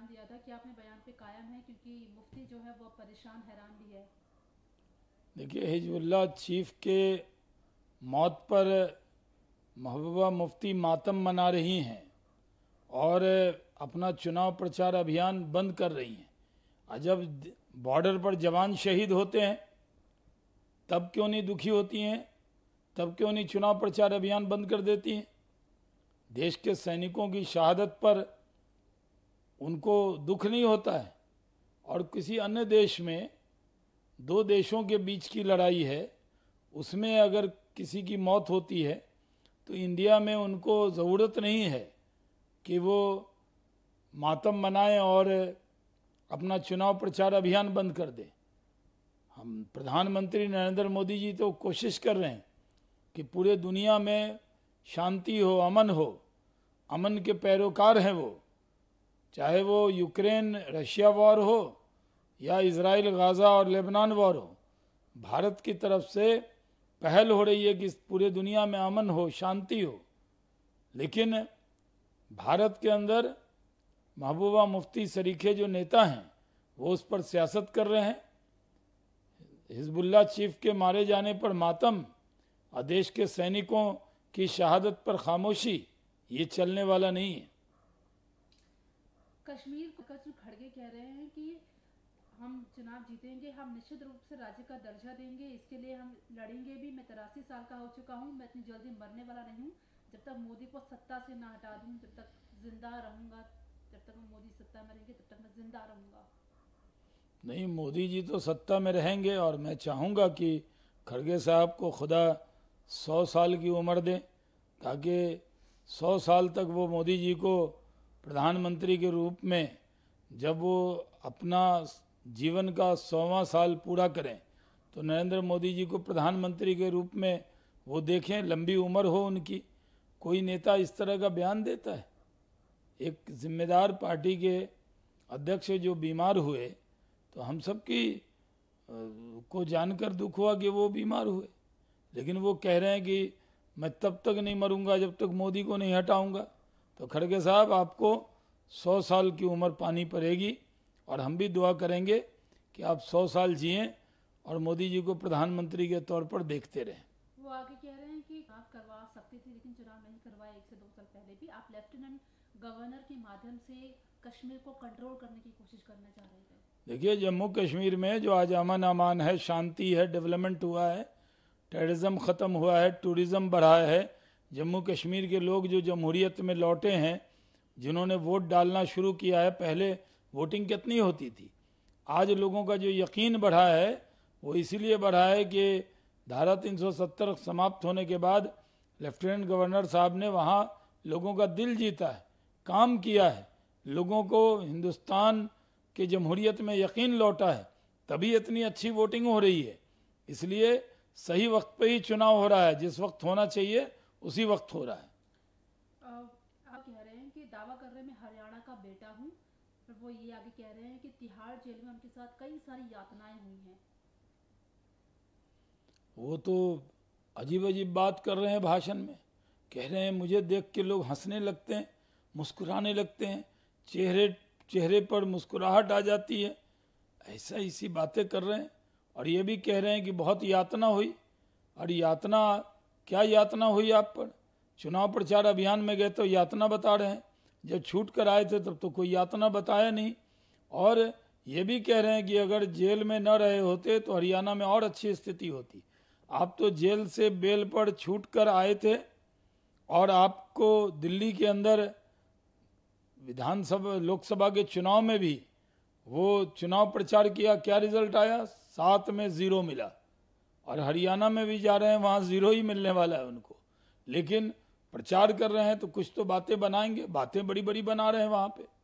बयान दिया था कि आपने बयान पे कायम है क्योंकि मुफ्ती जो है वो परेशान हैरान भी है देखिए हिजबुल्ला चीफ के मौत पर महबूबा मुफ्ती मातम मना रही हैं और अपना चुनाव प्रचार अभियान बंद कर रही हैं अजब बॉर्डर पर जवान शहीद होते हैं तब क्यों नहीं दुखी होती हैं तब क्यों नहीं चुनाव प्रचार अभियान बंद कर देती हैं देश के सैनिकों की शहादत पर उनको दुख नहीं होता है और किसी अन्य देश में दो देशों के बीच की लड़ाई है उसमें अगर किसी की मौत होती है तो इंडिया में उनको ज़रूरत नहीं है कि वो मातम मनाएं और अपना चुनाव प्रचार अभियान बंद कर दें हम प्रधानमंत्री नरेंद्र मोदी जी तो कोशिश कर रहे हैं कि पूरे दुनिया में शांति हो अमन हो अमन के पैरोकार हैं वो चाहे वो यूक्रेन रशिया वॉर हो या इसराइल गाज़ा और लेबनान वॉर हो भारत की तरफ से पहल हो रही है कि पूरे दुनिया में अमन हो शांति हो लेकिन भारत के अंदर महबूबा मुफ्ती सरीखे जो नेता हैं वो उस पर सियासत कर रहे हैं हिजबुल्ला चीफ के मारे जाने पर मातम और देश के सैनिकों की शहादत पर खामोशी ये चलने वाला नहीं है कश्मीर का जो खड़गे कह रहे हैं कि हम चुनाव जीतेंगे हम निश्चित रूप से राज्य का दर्जा देंगे इसके लिए हम लड़ेंगे भी मैं तिरासी साल का हो चुका हूँ मैं इतनी जल्दी मरने वाला नहीं हूँ जब तक मोदी को सत्ता से ना हटा दूँ जब तक जिंदा रहूँगा जब तक मोदी सत्ता में रहेंगे तब तक मैं जिंदा रहूँगा नहीं मोदी जी तो सत्ता में रहेंगे और मैं चाहूँगा कि खड़गे साहब को खुदा सौ साल की उम्र दें ताकि सौ साल तक वो मोदी जी को प्रधानमंत्री के रूप में जब वो अपना जीवन का सौवा साल पूरा करें तो नरेंद्र मोदी जी को प्रधानमंत्री के रूप में वो देखें लंबी उम्र हो उनकी कोई नेता इस तरह का बयान देता है एक जिम्मेदार पार्टी के अध्यक्ष जो बीमार हुए तो हम सब की को जानकर दुख हुआ कि वो बीमार हुए लेकिन वो कह रहे हैं कि मैं तब तक नहीं मरूंगा जब तक मोदी को नहीं हटाऊंगा तो खड़गे साहब आपको सौ साल की उम्र पानी पड़ेगी और हम भी दुआ करेंगे कि आप सौ साल जिए और मोदी जी को प्रधानमंत्री के तौर पर देखते रहें वो आगे कह रहे हैं कि आप करवा सकते थे लेकिन चुनाव नहीं करवाए एक से दो साल पहले भी आप लेफ्टिनेंट गवर्नर के माध्यम से कश्मीर को कंट्रोल करने की कोशिश करना चाह रहे थे देखिए जम्मू कश्मीर में जो आज अमन अमान है शांति है डेवलपमेंट हुआ है टेररिज्म ख़त्म हुआ है टूरिज़्म बढ़ा है जम्मू कश्मीर के लोग जो जमहूरीत में लौटे हैं जिन्होंने वोट डालना शुरू किया है पहले वोटिंग कितनी होती थी आज लोगों का जो यकीन बढ़ा है वो इसीलिए बढ़ा है कि धारा 370 समाप्त होने के बाद लेफ्टिनेंट गवर्नर साहब ने वहाँ लोगों का दिल जीता है काम किया है लोगों को हिंदुस्तान के जमहूरीत में यकीन लौटा है तभी इतनी अच्छी वोटिंग हो रही है इसलिए सही वक्त पे ही चुनाव हो रहा है जिस वक्त होना चाहिए उसी वक्त हो रहा है आप कह रहे हैं कि दावा कर रहे हैं मैं हरियाणा का बेटा हूं पर वो ये आगे कह रहे हैं कि तिहाड़ जेल में उनके साथ कई सारी यातनाएं हुई हैं वो तो अजीब अजीब बात कर रहे हैं भाषण में कह रहे हैं मुझे देख के लोग हंसने लगते हैं मुस्कुराने लगते हैं चेहरे चेहरे पर मुस्कुराहट आ जाती है ऐसा इसी बातें कर रहे हैं और ये भी कह रहे हैं कि बहुत यातना हुई और यातना क्या यातना हुई आप पर चुनाव प्रचार अभियान में गए तो यातना बता रहे हैं जब छूट कर आए थे तब तो कोई यातना बताया नहीं और ये भी कह रहे हैं कि अगर जेल में न रहे होते तो हरियाणा में और अच्छी स्थिति होती आप तो जेल से बेल पर छूट कर आए थे और आपको दिल्ली के अंदर विधानसभा लोकसभा के चुनाव में भी वो चुनाव प्रचार किया क्या रिजल्ट आया सात में ज़ीरो मिला और हरियाणा में भी जा रहे हैं वहाँ ज़ीरो ही मिलने वाला है उनको लेकिन प्रचार कर रहे हैं तो कुछ तो बातें बनाएंगे बातें बड़ी बड़ी बना रहे हैं वहाँ पर